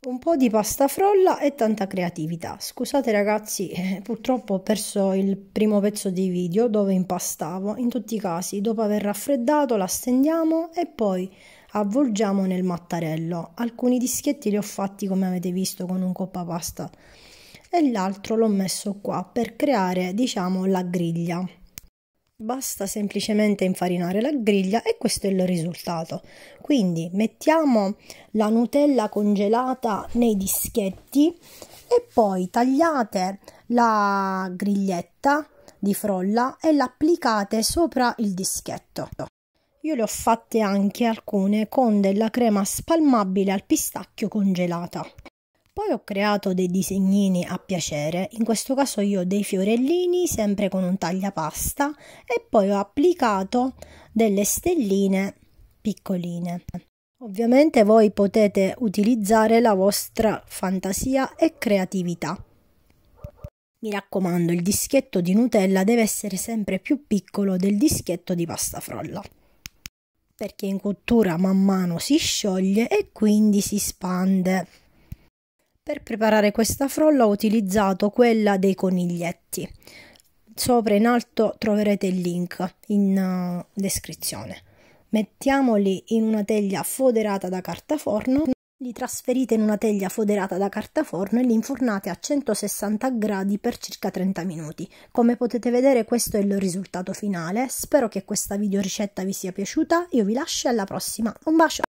Un po' di pasta frolla e tanta creatività. Scusate ragazzi, eh, purtroppo ho perso il primo pezzo di video dove impastavo. In tutti i casi, dopo aver raffreddato, la stendiamo e poi avvolgiamo nel mattarello. Alcuni dischetti li ho fatti come avete visto con un coppa pasta e l'altro l'ho messo qua per creare, diciamo, la griglia. Basta semplicemente infarinare la griglia e questo è il risultato. Quindi mettiamo la Nutella congelata nei dischetti e poi tagliate la griglietta di frolla e l'applicate sopra il dischetto. Io le ho fatte anche alcune con della crema spalmabile al pistacchio congelata. Poi ho creato dei disegnini a piacere, in questo caso io dei fiorellini sempre con un tagliapasta e poi ho applicato delle stelline piccoline. Ovviamente voi potete utilizzare la vostra fantasia e creatività. Mi raccomando, il dischetto di Nutella deve essere sempre più piccolo del dischetto di pasta frolla perché in cottura man mano si scioglie e quindi si spande. Per preparare questa frolla ho utilizzato quella dei coniglietti. Sopra in alto troverete il link in eh, descrizione. Mettiamoli in una teglia foderata da carta forno, li trasferite in una teglia foderata da carta forno e li infornate a 160 gradi per circa 30 minuti. Come potete vedere questo è il risultato finale, spero che questa video ricetta vi sia piaciuta, io vi lascio e alla prossima, un bacio!